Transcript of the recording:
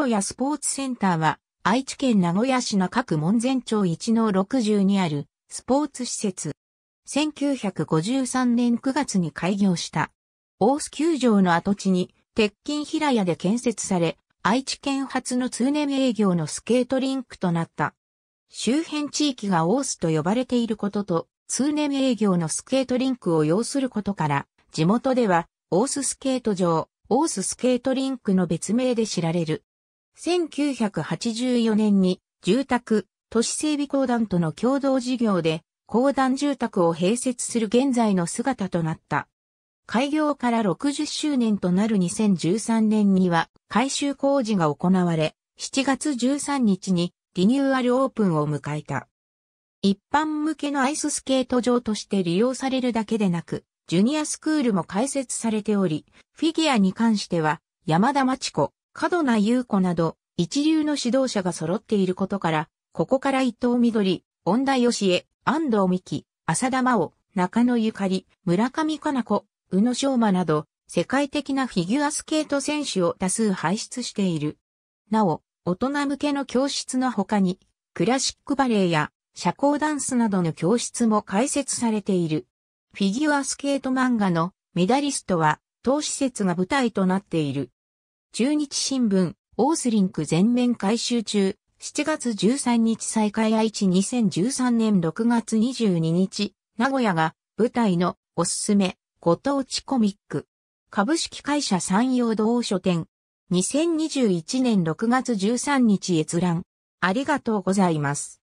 古屋スポーツセンターは、愛知県名古屋市の各門前町1の60にあるスポーツ施設。1953年9月に開業した。大須球場の跡地に鉄筋平屋で建設され、愛知県初の通年営業のスケートリンクとなった。周辺地域が大須と呼ばれていることと、通年営業のスケートリンクを要することから、地元では、大須スケート場、大須スケートリンクの別名で知られる。1984年に住宅、都市整備公団との共同事業で公団住宅を併設する現在の姿となった。開業から60周年となる2013年には改修工事が行われ、7月13日にリニューアルオープンを迎えた。一般向けのアイススケート場として利用されるだけでなく、ジュニアスクールも開設されており、フィギュアに関しては、山田町子、過度な優子など、一流の指導者が揃っていることから、ここから伊藤緑、恩田義恵、安藤美希、浅田真央、中野ゆかり、村上かな子、宇野昌磨など、世界的なフィギュアスケート選手を多数輩出している。なお、大人向けの教室の他に、クラシックバレエや社交ダンスなどの教室も開設されている。フィギュアスケート漫画のメダリストは、当施設が舞台となっている。中日新聞、オースリンク全面改修中、7月13日再開愛知2013年6月22日、名古屋が舞台のおすすめ、ご当地コミック。株式会社山陽道書店。2021年6月13日閲覧。ありがとうございます。